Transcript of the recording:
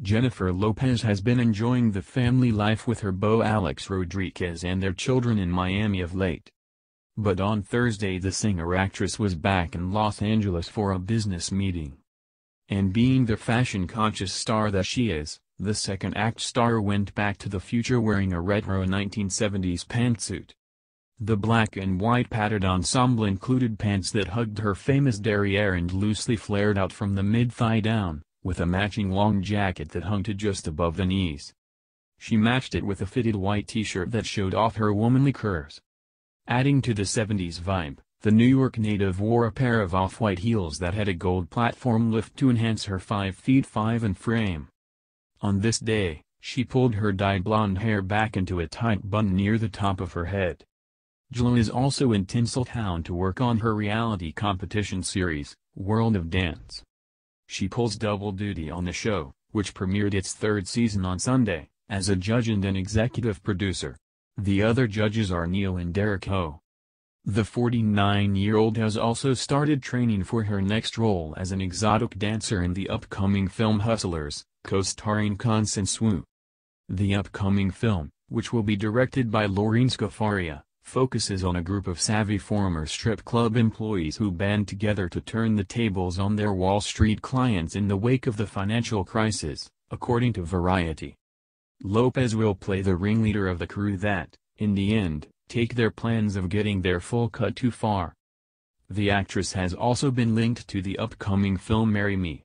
Jennifer Lopez has been enjoying the family life with her beau Alex Rodriguez and their children in Miami of late. But on Thursday the singer-actress was back in Los Angeles for a business meeting. And being the fashion-conscious star that she is, the second act star went back to the future wearing a retro 1970s pantsuit. The black and white patterned ensemble included pants that hugged her famous derriere and loosely flared out from the mid-thigh down, with a matching long jacket that hung to just above the knees. She matched it with a fitted white t-shirt that showed off her womanly curves. Adding to the 70s vibe, the New York native wore a pair of off-white heels that had a gold platform lift to enhance her 5 feet 5 in frame. On this day, she pulled her dyed blonde hair back into a tight bun near the top of her head. Jill is also in Tinseltown to work on her reality competition series, World of Dance. She pulls double duty on the show, which premiered its third season on Sunday, as a judge and an executive producer. The other judges are Neil and Derek Ho. The 49-year-old has also started training for her next role as an exotic dancer in the upcoming film Hustlers, co-starring Constance Wu. The upcoming film, which will be directed by Laureen Scafaria, focuses on a group of savvy former strip club employees who band together to turn the tables on their Wall Street clients in the wake of the financial crisis, according to Variety. Lopez will play the ringleader of the crew that, in the end, take their plans of getting their full cut too far. The actress has also been linked to the upcoming film Marry Me.